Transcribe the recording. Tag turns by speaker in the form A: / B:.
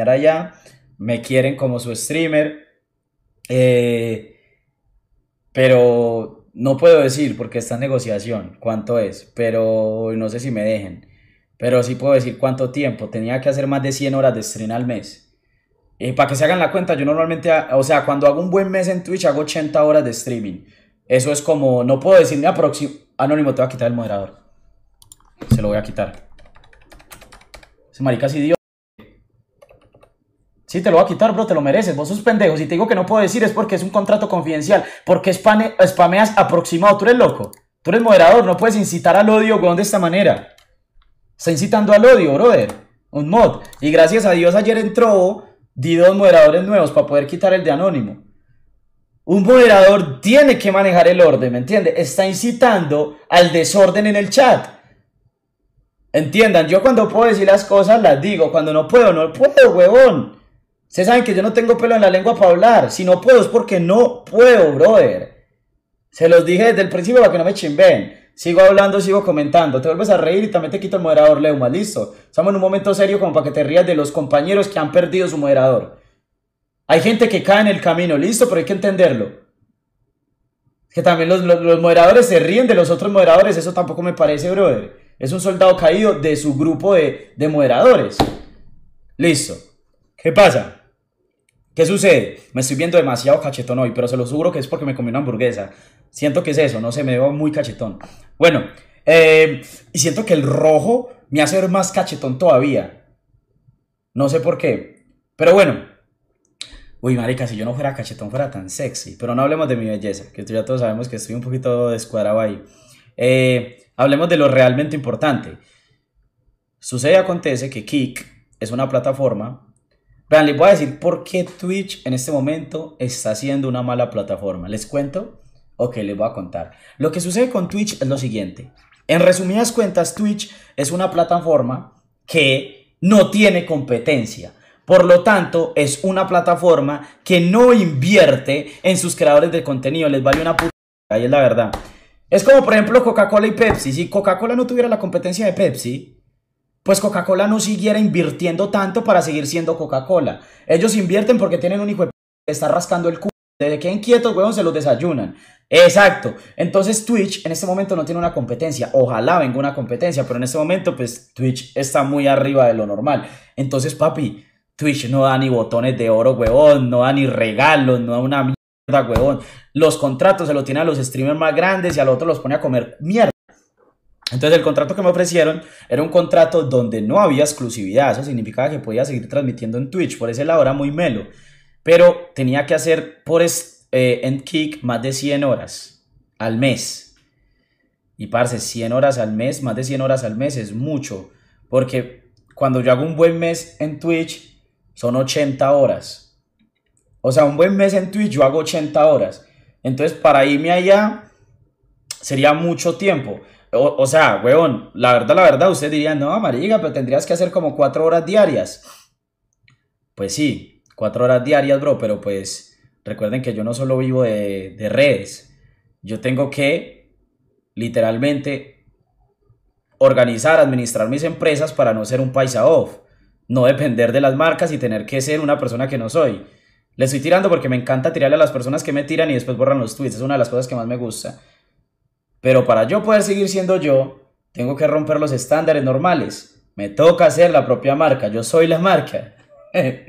A: allá, me quieren como su streamer, eh, pero no puedo decir porque esta negociación cuánto es, pero no sé si me dejen, pero sí puedo decir cuánto tiempo, tenía que hacer más de 100 horas de stream al mes. y eh, para que se hagan la cuenta, yo normalmente, ah, o sea, cuando hago un buen mes en Twitch, hago 80 horas de streaming. Eso es como, no puedo decirme aproximo. Anónimo, te voy a quitar el moderador. Se lo voy a quitar. Ese marica es idiota. Sí, te lo voy a quitar, bro, te lo mereces. Vos sos pendejo. Si te digo que no puedo decir es porque es un contrato confidencial. Porque es spameas aproximado. Tú eres loco. Tú eres moderador. No puedes incitar al odio, weón, de esta manera. Está incitando al odio, brother. Un mod. Y gracias a Dios ayer entró di dos moderadores nuevos para poder quitar el de anónimo. Un moderador tiene que manejar el orden, ¿me entiendes? Está incitando al desorden en el chat. Entiendan, yo cuando puedo decir las cosas las digo, cuando no puedo, no puedo, huevón. Ustedes saben que yo no tengo pelo en la lengua para hablar. Si no puedo es porque no puedo, brother. Se los dije desde el principio para que no me chimben. Sigo hablando, sigo comentando. Te vuelves a reír y también te quito el moderador, Leuma. Listo. Estamos en un momento serio como para que te rías de los compañeros que han perdido su moderador. Hay gente que cae en el camino, listo, pero hay que entenderlo. Que también los, moderadores se ríen de los otros moderadores. Eso tampoco me parece, brother. Es un soldado caído de su grupo de moderadores. Listo. ¿Qué pasa? ¿Qué sucede? Me estoy viendo demasiado cachetón hoy, pero se lo juro que es porque me comí una hamburguesa. Siento que es eso, no sé, me veo muy cachetón. Bueno, eh, y siento que el rojo me hace ver más cachetón todavía. No sé por qué. Pero bueno. Uy, marica, si yo no fuera cachetón fuera tan sexy. Pero no hablemos de mi belleza, que ya todos sabemos que estoy un poquito descuadrado ahí. Eh, hablemos de lo realmente importante. Sucede y acontece que Kik es una plataforma Vean, les voy a decir por qué Twitch en este momento está siendo una mala plataforma. ¿Les cuento? Ok, les voy a contar. Lo que sucede con Twitch es lo siguiente. En resumidas cuentas, Twitch es una plataforma que no tiene competencia. Por lo tanto, es una plataforma que no invierte en sus creadores de contenido. Les vale una puta. Ahí es la verdad. Es como, por ejemplo, Coca-Cola y Pepsi. Si Coca-Cola no tuviera la competencia de Pepsi, pues Coca-Cola no siguiera invirtiendo tanto para seguir siendo Coca-Cola. Ellos invierten porque tienen un hijo de p que está rascando el culo. Desde que inquietos, huevón, se los desayunan. Exacto. Entonces Twitch en este momento no tiene una competencia. Ojalá venga una competencia, pero en este momento pues Twitch está muy arriba de lo normal. Entonces, papi, Twitch no da ni botones de oro, huevón, no da ni regalos, no da una mierda, huevón. Los contratos se los tiene a los streamers más grandes y al otro los pone a comer mierda. Entonces el contrato que me ofrecieron era un contrato donde no había exclusividad, eso significaba que podía seguir transmitiendo en Twitch, por eso lado era muy melo, pero tenía que hacer por eh, en Kick más de 100 horas al mes. Y parce, 100 horas al mes, más de 100 horas al mes es mucho, porque cuando yo hago un buen mes en Twitch son 80 horas. O sea, un buen mes en Twitch yo hago 80 horas. Entonces para irme allá sería mucho tiempo. O, sea, weón, la verdad, la verdad, usted diría, no, amarilla, pero tendrías que hacer como cuatro horas diarias. Pues sí, cuatro horas diarias, bro, pero pues recuerden que yo no solo vivo de, de redes. Yo tengo que, literalmente, organizar, administrar mis empresas para no ser un paisa off. No depender de las marcas y tener que ser una persona que no soy. Le estoy tirando porque me encanta tirarle a las personas que me tiran y después borran los tweets. Es una de las cosas que más me gusta. Pero para yo poder seguir siendo yo, tengo que romper los estándares normales. Me toca ser la propia marca, yo soy la marca.